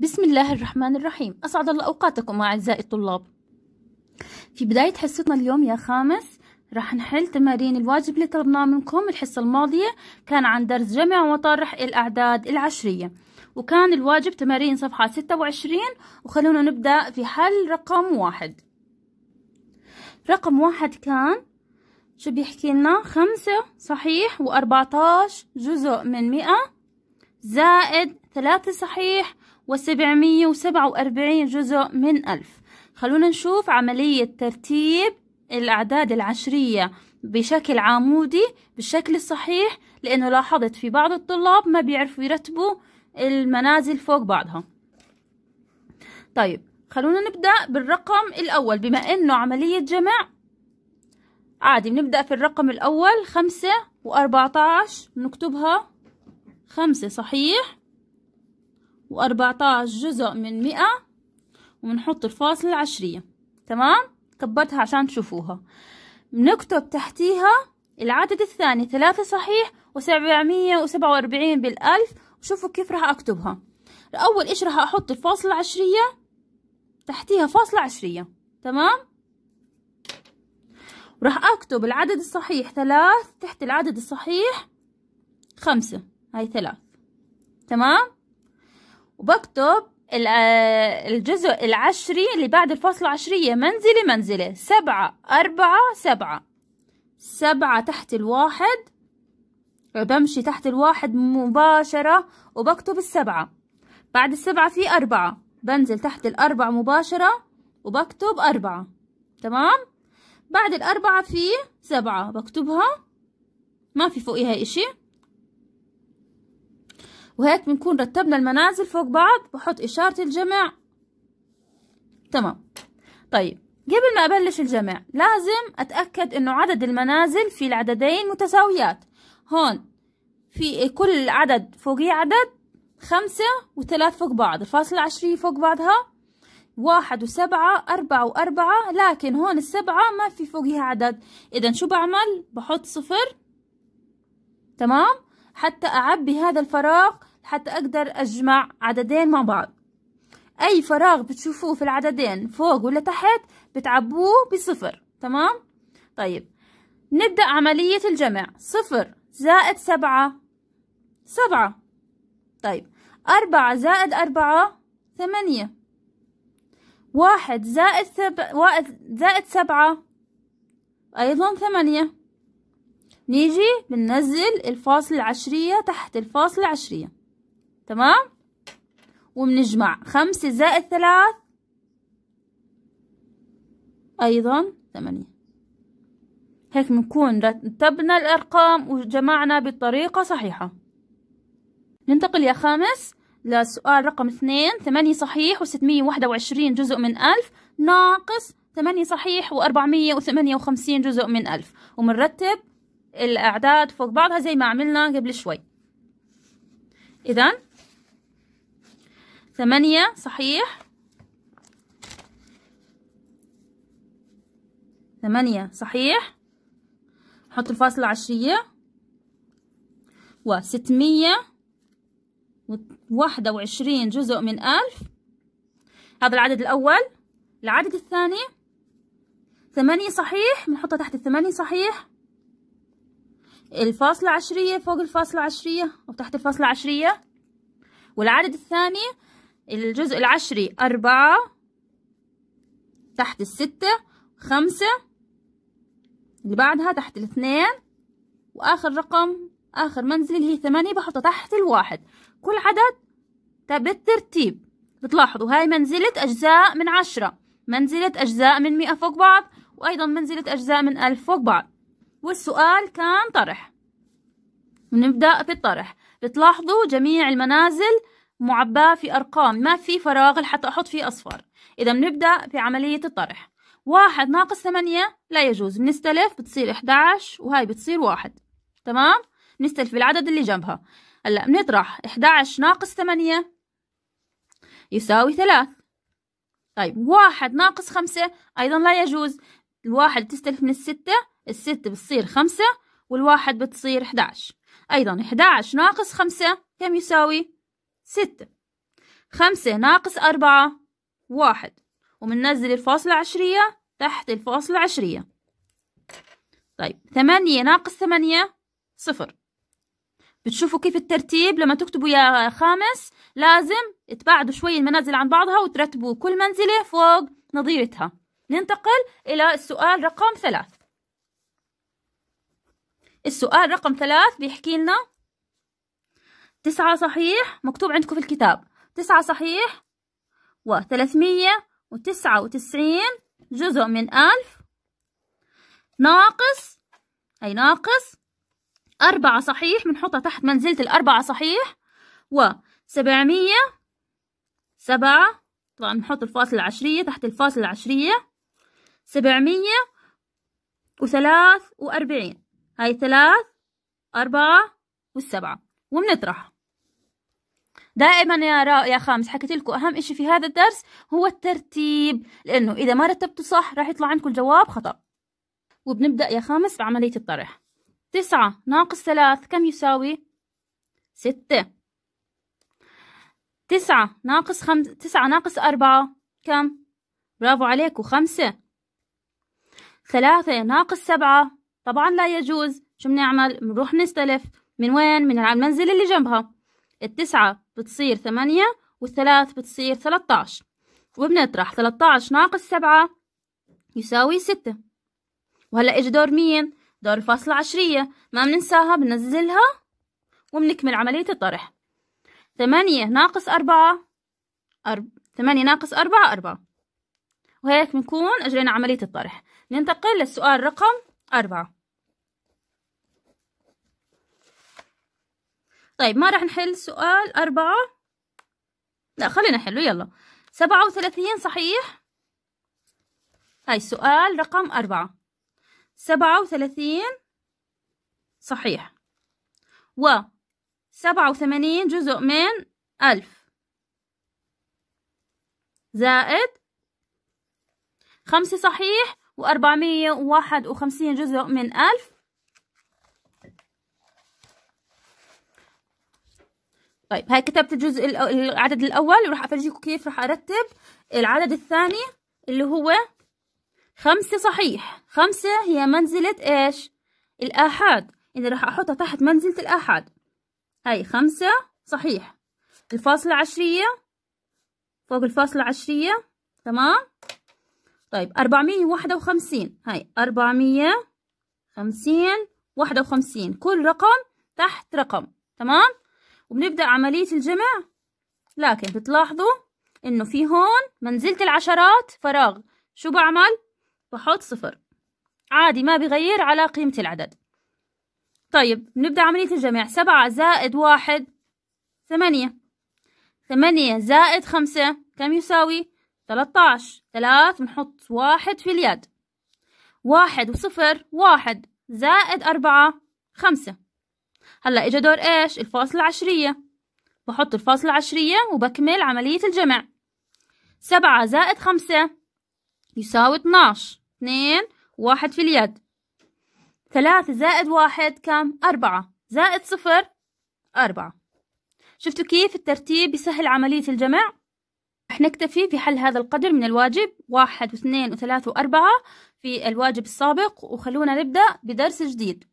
بسم الله الرحمن الرحيم أسعد الله أوقاتكم أعزائي الطلاب في بداية حصتنا اليوم يا خامس راح نحل تمارين الواجب اللي طلبناه منكم الحصة الماضية كان عن درس جمع وطرح الأعداد العشرية وكان الواجب تمارين صفحة 26 وخلونا نبدأ في حل رقم واحد رقم واحد كان شو بيحكي لنا خمسة صحيح وأربعتاش جزء من مئة زائد ثلاثة صحيح وسبعمية وسبعة وأربعين جزء من ألف خلونا نشوف عملية ترتيب الأعداد العشرية بشكل عمودي بالشكل الصحيح لأنه لاحظت في بعض الطلاب ما بيعرفوا يرتبوا المنازل فوق بعضها طيب خلونا نبدأ بالرقم الأول بما أنه عملية جمع عادي بنبدأ في الرقم الأول خمسة وأربعتاش نكتبها خمسة صحيح وأربعتاش جزء من مئة وبنحط الفاصلة العشرية تمام كبرتها عشان تشوفوها بنكتب تحتيها العدد الثاني ثلاثة صحيح وسبعمية وسبعة وأربعين بالألف وشوفوا كيف راح أكتبها أول إيش راح أحط الفاصلة العشرية تحتيها فاصلة عشرية تمام وراح أكتب العدد الصحيح ثلاث تحت العدد الصحيح خمسة هاي ثلاث تمام وبكتب آه، الجزء العشري اللي بعد الفاصلة عشرية منزلة منزلة سبعة أربعة سبعة سبعة تحت الواحد بمشي تحت الواحد مباشرة وبكتب السبعة بعد السبعة في أربعة بنزل تحت الأربعة مباشرة وبكتب أربعة تمام بعد الأربعة في سبعة بكتبها ما في فوقها إشي وهيك بنكون رتبنا المنازل فوق بعض بحط إشارة الجمع تمام طيب قبل ما أبلش الجمع لازم أتأكد إنه عدد المنازل في العددين متساويات هون في كل عدد فوقيه عدد خمسة وثلاث فوق بعض الفاصلة عشرية فوق بعضها واحد وسبعة أربعة وأربعة لكن هون السبعة ما في فوقها عدد إذا شو بعمل بحط صفر تمام حتى أعبي هذا الفراغ حتى أقدر أجمع عددين مع بعض أي فراغ بتشوفوه في العددين فوق ولا تحت بتعبوه بصفر تمام؟ طيب نبدأ عملية الجمع صفر زائد سبعة سبعة طيب أربعة زائد أربعة ثمانية واحد زائد ثب... واحد زائد سبعة أيضا ثمانية نيجي بننزل الفاصل العشرية تحت الفاصل العشرية تمام وبنجمع خمسة زائد ثلاث أيضا ثمانية هيك بنكون رتبنا الأرقام وجمعنا بطريقة صحيحة ننتقل يا خامس لسؤال رقم اثنين ثمانية صحيح وستمية وواحدة وعشرين جزء من ألف ناقص ثمانية صحيح وأربعمية وثمانية وخمسين جزء من ألف ومنرتب الأعداد فوق بعضها زي ما عملنا قبل شوي إذا ثمانية صحيح ثمانية صحيح نحط الفاصلة العشرية وستمية وواحدة وعشرين جزء من ألف هذا العدد الأول العدد الثاني ثمانية صحيح بنحطها تحت الثمانية صحيح الفاصلة عشرية فوق الفاصلة عشرية أو تحت الفاصلة عشرية والعدد الثاني الجزء العشري أربعة تحت الستة خمسة اللي بعدها تحت الاثنين وآخر رقم آخر منزل اللي هي ثمانية بحطه تحت الواحد كل عدد بالترتيب بتلاحظوا هاي منزلة أجزاء من عشرة منزلة أجزاء من مئة فوق بعض وأيضا منزلة أجزاء من ألف فوق بعض والسؤال كان طرح في بالطرح بتلاحظوا جميع المنازل معباه في أرقام ما في فراغ لحتى أحط فيه أصفار إذا بنبدأ في عملية الطرح واحد ناقص ثمانية لا يجوز بنستلف بتصير 11 وهاي بتصير واحد تمام بنستلف بالعدد اللي جنبها هلا بنطرح 11 ناقص ثمانية يساوي ثلاث طيب واحد ناقص خمسة أيضا لا يجوز الواحد تستلف من الستة الستة بتصير خمسة والواحد بتصير 11 أيضا 11 ناقص خمسة كم يساوي ستة خمسة ناقص أربعة واحد وبننزل الفاصلة العشرية تحت الفاصلة العشرية طيب ثمانية ناقص ثمانية صفر بتشوفوا كيف الترتيب لما تكتبوا يا خامس لازم تبعدوا شوي المنازل عن بعضها وترتبوا كل منزلة فوق نظيرتها ننتقل إلى السؤال رقم ثلاث السؤال رقم ثلاث بيحكي لنا تسعة صحيح مكتوب عندكم في الكتاب تسعة صحيح وثلاثمية وتسعة وتسعين جزء من ألف ناقص أي ناقص أربعة صحيح بنحطها تحت منزلة الأربعة صحيح وسبعمية سبعة طبعا بنحط الفاصلة العشرية تحت الفاصلة العشرية سبعمية وثلاث وأربعين هاي ثلاث أربعة والسبعة وبنطرح دائما يا را... يا خامس حكيت لكم اهم اشي في هذا الدرس هو الترتيب لانه اذا ما رتبتوا صح راح يطلع عندكم الجواب خطا وبنبدا يا خامس بعمليه الطرح تسعة ناقص ثلاث كم يساوي ستة تسعة ناقص خمس تسعة ناقص أربعة كم برافو عليكم خمسة ثلاثة ناقص سبعة طبعا لا يجوز شو بنعمل بنروح نستلف من وين من المنزل اللي جنبها التسعة بتصير ثمانية والثلاث بتصير ثلاثة وبنطرح عشر ناقص سبعة يساوي ستة وهلأ إجي دور مين؟ دور الفاصلة العشرية ما بننساها بننزلها وبنكمل عملية الطرح ثمانية ناقص أربعة أرب... ثمانية ناقص أربعة أربعة وهيك بنكون أجرينا عملية الطرح ننتقل للسؤال رقم أربعة طيب ما راح نحل سؤال أربعة لا خلينا نحله يلا سبعة وثلاثين صحيح هاي السؤال رقم أربعة سبعة وثلاثين صحيح و سبعة وثمانين جزء من ألف زائد خمسة صحيح وأربعمية وواحد وخمسين جزء من ألف طيب هاي كتبت الجزء العدد الاول وراح افرجيكم كيف راح ارتب العدد الثاني اللي هو خمسة صحيح خمسة هي منزلة ايش الاحاد اذا راح احطها تحت منزلة الاحاد هاي خمسة صحيح الفاصلة عشرية فوق الفاصلة عشرية تمام طيب أربعمية واحدة وخمسين هاي أربعمية خمسين واحدة وخمسين كل رقم تحت رقم تمام وبنبدأ عملية الجمع لكن بتلاحظوا انه في هون منزلة العشرات فراغ شو بعمل بحط صفر عادي ما بغير على قيمة العدد طيب بنبدأ عملية الجمع سبعة زائد واحد ثمانية ثمانية زائد خمسة كم يساوي تلتاش ثلاث بنحط واحد في اليد واحد وصفر واحد زائد أربعة خمسة هلا اجى دور ايش الفاصلة العشرية بحط الفاصلة العشرية وبكمل عملية الجمع سبعة زائد خمسة يساوي اتناش اتنين واحد في اليد ثلاثة زائد واحد كم أربعة زائد صفر أربعة شفتوا كيف الترتيب بيسهل عملية الجمع؟ رح نكتفي في حل هذا القدر من الواجب واحد واثنين وثلاثة وأربعة في الواجب السابق وخلونا نبدأ بدرس جديد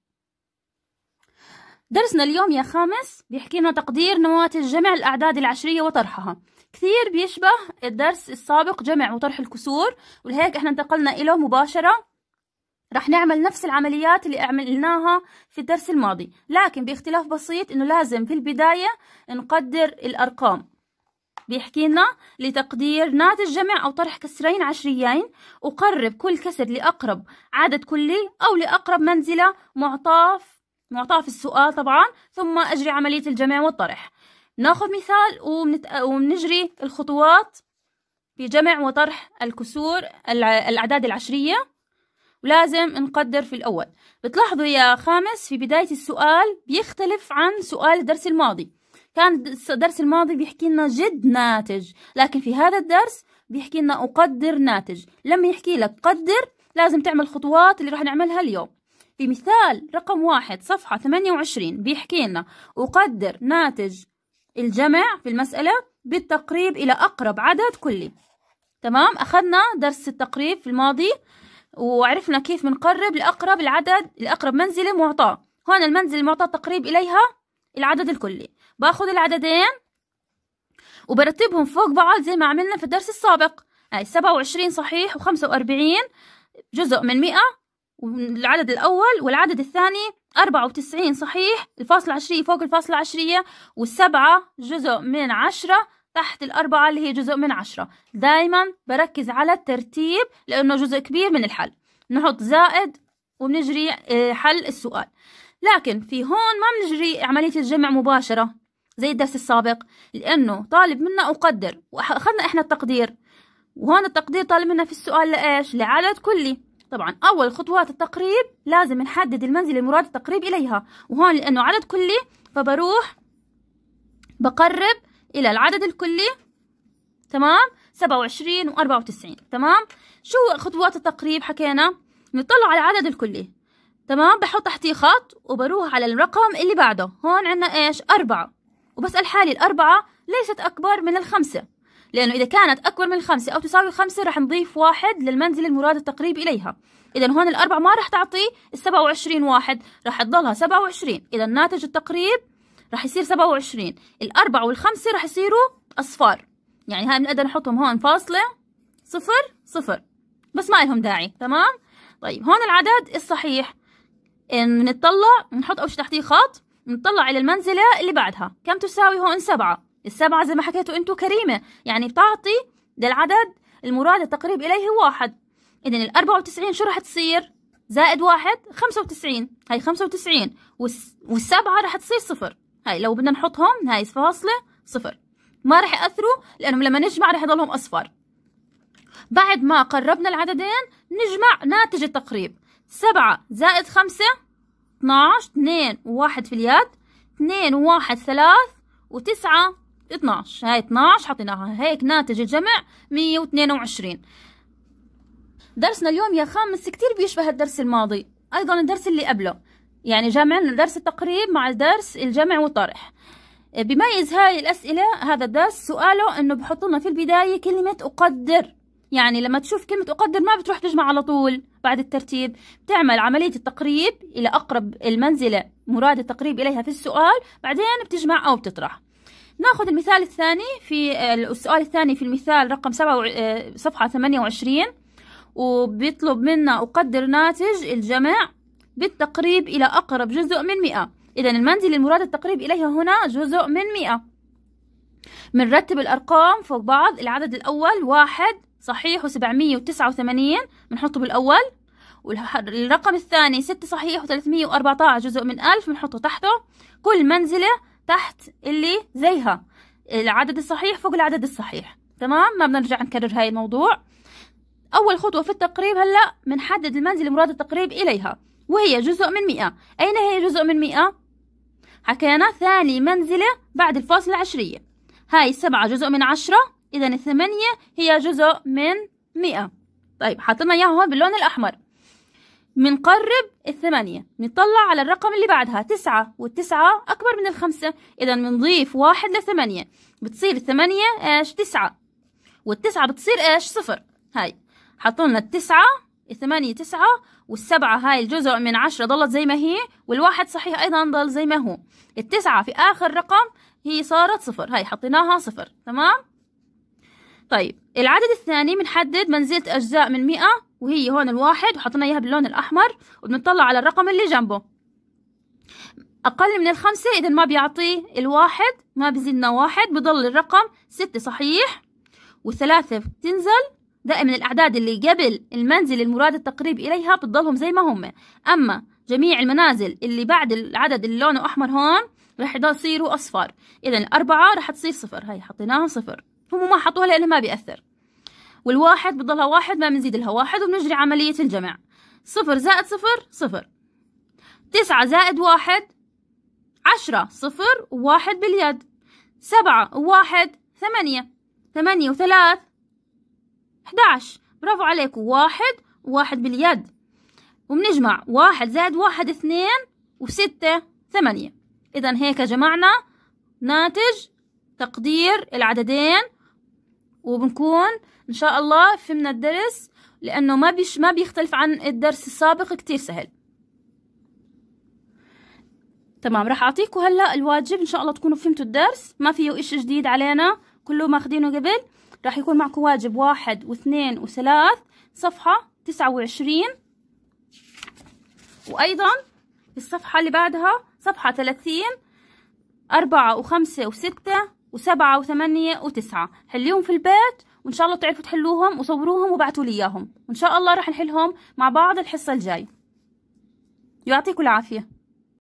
درسنا اليوم يا خامس بيحكي لنا تقدير نواتج جمع الأعداد العشرية وطرحها كثير بيشبه الدرس السابق جمع وطرح الكسور ولهيك احنا انتقلنا إليه مباشرة رح نعمل نفس العمليات اللي عملناها في الدرس الماضي لكن باختلاف بسيط انه لازم في البداية نقدر الأرقام بيحكي لنا لتقدير ناتج جمع أو طرح كسرين عشريين أقرب كل كسر لأقرب عدد كلي أو لأقرب منزلة معطاه في السؤال طبعا ثم أجري عملية الجمع والطرح ناخذ مثال ومنت... وبنجري الخطوات في جمع وطرح الكسور الع... الأعداد العشرية ولازم نقدر في الأول بتلاحظوا يا خامس في بداية السؤال بيختلف عن سؤال الدرس الماضي كان الدرس الماضي بيحكي لنا جد ناتج لكن في هذا الدرس بيحكي لنا أقدر ناتج لما يحكي لك قدر لازم تعمل خطوات اللي راح نعملها اليوم في مثال رقم واحد صفحة 28 بيحكي لنا أقدر ناتج الجمع في المسألة بالتقريب إلى أقرب عدد كلي تمام أخذنا درس التقريب في الماضي وعرفنا كيف بنقرب لأقرب العدد لأقرب منزلة معطاة هون المنزل المعطى التقريب إليها العدد الكلي باخذ العددين وبرتبهم فوق بعض زي ما عملنا في الدرس السابق هاي 27 صحيح و45 جزء من 100 العدد الأول والعدد الثاني أربعة وتسعين صحيح الفاصلة عشرية فوق الفاصلة عشرية والسبعة جزء من عشرة تحت الأربعة اللي هي جزء من عشرة دايما بركز على الترتيب لأنه جزء كبير من الحل نحط زائد وبنجري آه، حل السؤال لكن في هون ما بنجري عملية الجمع مباشرة زي الدرس السابق لأنه طالب منا أقدر وأخذنا إحنا التقدير وهون التقدير طالب منا في السؤال لإيش لعدد كلي طبعا أول خطوات التقريب لازم نحدد المنزل المراد التقريب إليها وهون لأنه عدد كلي فبروح بقرب إلى العدد الكلي تمام 27 و94 تمام شو خطوات التقريب حكينا نطلع على العدد الكلي تمام بحط تحتيه خط وبروح على الرقم اللي بعده هون عنا إيش أربعة وبسأل حالي الأربعة ليست أكبر من الخمسة لأنه إذا كانت أكبر من الخمسة أو تساوي خمسة راح نضيف واحد للمنزل المراد التقريب إليها إذا هون الأربعة ما راح تعطي السبعة وعشرين واحد راح تضلها سبعة وعشرين إذا ناتج التقريب راح يصير سبعة وعشرين الأربعة والخمسة راح يصيروا أصفار يعني هاي بنقدر نحطهم هون فاصلة صفر صفر بس ما لهم داعي تمام طيب هون العدد الصحيح نطلع نحط أول شي تحتيه خط نطلع على المنزلة اللي بعدها كم تساوي هون سبعة السبعة زي ما حكيتوا انتوا كريمة يعني بتعطي للعدد المراد التقريب إليه واحد إذا ال 94 شو رح تصير؟ زائد واحد خمسة وتسعين هاي خمسة وتسعين والسبعة رح تصير صفر هاي لو بدنا نحطهم هاي فاصلة صفر ما رح يأثروا لأنهم لما نجمع رح يضلهم أصفر بعد ما قربنا العددين نجمع ناتج التقريب سبعة زائد خمسة 12 2 واحد في اليد 2 واحد ثلاث وتسعة 12 هاي 12 حطيناها هيك ناتج الجمع 122 درسنا اليوم يا خامس كتير بيشبه الدرس الماضي أيضا الدرس اللي قبله يعني جمعنا درس التقريب مع درس الجمع والطرح بميز هاي الأسئلة هذا الدرس سؤاله إنه بحط لنا في البداية كلمة أقدر يعني لما تشوف كلمة أقدر ما بتروح تجمع على طول بعد الترتيب بتعمل عملية التقريب إلى أقرب المنزلة مراد التقريب إليها في السؤال بعدين بتجمع أو بتطرح ناخذ المثال الثاني في آه، السؤال الثاني في المثال رقم سبعة آه، صفحة ثمانية وعشرين وبيطلب منا أقدر ناتج الجمع بالتقريب إلى أقرب جزء من مئة إذا المنزل المراد التقريب إليها هنا جزء من مئة بنرتب الأرقام فوق بعض العدد الأول واحد صحيح وسبعمية وتسعة وثمانين بنحطه بالأول والرقم الثاني ستة صحيح وثلاثمية وأربعة جزء من ألف بنحطه تحته كل منزلة تحت اللي زيها العدد الصحيح فوق العدد الصحيح تمام ما بنرجع نكرر هاي الموضوع أول خطوة في التقريب هلأ بنحدد المنزلة مراد التقريب إليها وهي جزء من مئة أين هي جزء من مئة؟ حكينا ثاني منزلة بعد الفاصلة العشرية هاي السبعة جزء من عشرة إذا الثمانية هي جزء من مئة طيب حطينا إياها هون باللون الأحمر منقرب الثمانية نطلع على الرقم اللي بعدها تسعة والتسعة أكبر من الخمسة إذا بنضيف واحد لثمانية بتصير الثمانية إيش تسعة والتسعة بتصير إيش صفر هاي حطولنا التسعة الثمانية تسعة والسبعة هاي الجزء من عشرة ضلت زي ما هي والواحد صحيح أيضا ضل زي ما هو التسعة في آخر رقم هي صارت صفر هاي حطيناها صفر تمام طيب العدد الثاني بنحدد منزلة أجزاء من مئة وهي هون الواحد وحطينا اياها باللون الاحمر وبنطلع على الرقم اللي جنبه اقل من الخمسة اذا ما بيعطي الواحد ما بزيدنا واحد بضل الرقم ستة صحيح وثلاثه بتنزل دائما الاعداد اللي قبل المنزل المراد التقريب اليها بتضلهم زي ما هم اما جميع المنازل اللي بعد العدد اللي لونه احمر هون رح يصيروا اصفر اذا الاربعة رح تصير صفر هاي حطيناهم صفر هم ما حطوها لانه ما بيأثر والواحد بضلها واحد ما بنزيد لها واحد وبنجري عملية الجمع صفر زائد صفر صفر تسعة زائد واحد عشرة صفر وواحد باليد سبعة وواحد ثمانية ثمانية وثلاث أحداش برافو عليكم واحد وواحد باليد وبنجمع واحد زائد واحد اثنين وستة ثمانية إذا هيك جمعنا ناتج تقدير العددين وبنكون ان شاء الله فهمنا الدرس لانه ما بيش ما بيختلف عن الدرس السابق كتير سهل تمام راح اعطيكم هلا الواجب ان شاء الله تكونوا فهمتوا الدرس ما فيه إشي جديد علينا كله ماخدينه قبل راح يكون معكم واجب واحد واثنين وثلاث صفحة تسعة وعشرين وأيضا الصفحة اللي بعدها صفحة ثلاثين أربعة وخمسة وستة وسبعة وثمانية وتسعة حليهم في البيت وان شاء الله تعرفوا تحلوهم وصوروهم وبعتوا لي اياهم وان شاء الله رح نحلهم مع بعض الحصه الجاي يعطيكم العافيه